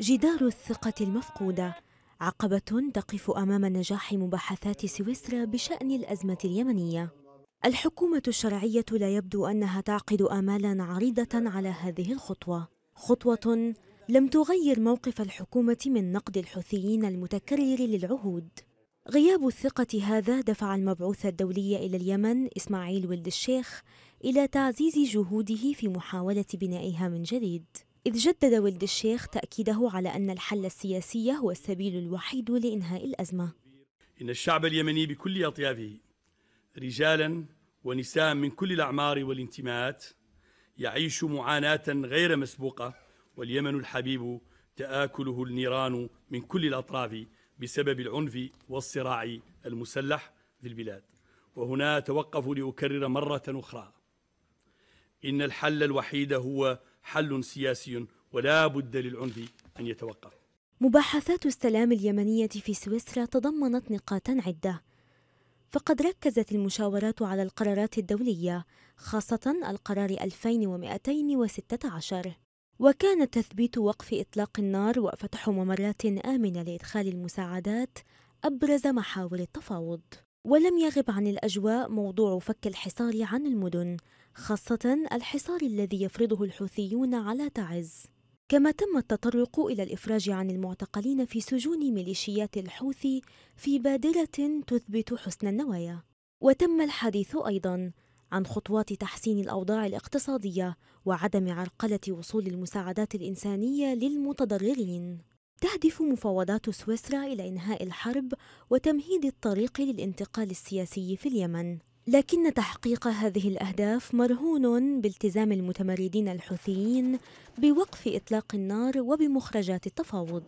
جدار الثقة المفقودة عقبة تقف أمام نجاح مباحثات سويسرا بشأن الأزمة اليمنية الحكومة الشرعية لا يبدو أنها تعقد آمالا عريضة على هذه الخطوة خطوة لم تغير موقف الحكومة من نقد الحوثيين المتكرر للعهود غياب الثقة هذا دفع المبعوث الدولي إلى اليمن إسماعيل ولد الشيخ إلى تعزيز جهوده في محاولة بنائها من جديد إذ جدد ولد الشيخ تأكيده على أن الحل السياسي هو السبيل الوحيد لإنهاء الأزمة إن الشعب اليمني بكل أطيافه رجالا ونساء من كل الأعمار والانتماءات يعيش معاناة غير مسبوقة واليمن الحبيب تآكله النيران من كل الأطراف بسبب العنف والصراع المسلح في البلاد وهنا توقف لأكرر مرة أخرى إن الحل الوحيد هو حل سياسي ولا بد للعنف أن يتوقف مباحثات السلام اليمنية في سويسرا تضمنت نقاطا عدة فقد ركزت المشاورات على القرارات الدولية خاصة القرار 2216 وكان تثبيت وقف إطلاق النار وفتح ممرات آمنة لإدخال المساعدات أبرز محاور التفاوض ولم يغب عن الأجواء موضوع فك الحصار عن المدن خاصة الحصار الذي يفرضه الحوثيون على تعز كما تم التطرق إلى الإفراج عن المعتقلين في سجون ميليشيات الحوثي في بادرة تثبت حسن النوايا وتم الحديث أيضاً عن خطوات تحسين الأوضاع الاقتصادية وعدم عرقلة وصول المساعدات الإنسانية للمتضررين تهدف مفاوضات سويسرا إلى إنهاء الحرب وتمهيد الطريق للانتقال السياسي في اليمن لكن تحقيق هذه الأهداف مرهون بالتزام المتمردين الحوثيين بوقف إطلاق النار وبمخرجات التفاوض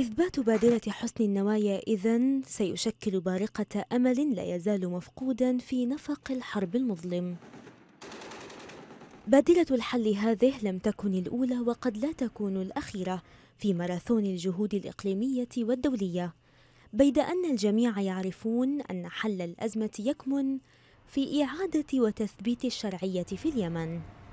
إثبات بادرة حسن النوايا إذن سيشكل بارقة أمل لا يزال مفقودا في نفق الحرب المظلم بادلة الحل هذه لم تكن الأولى وقد لا تكون الأخيرة في ماراثون الجهود الإقليمية والدولية بيد أن الجميع يعرفون أن حل الأزمة يكمن في إعادة وتثبيت الشرعية في اليمن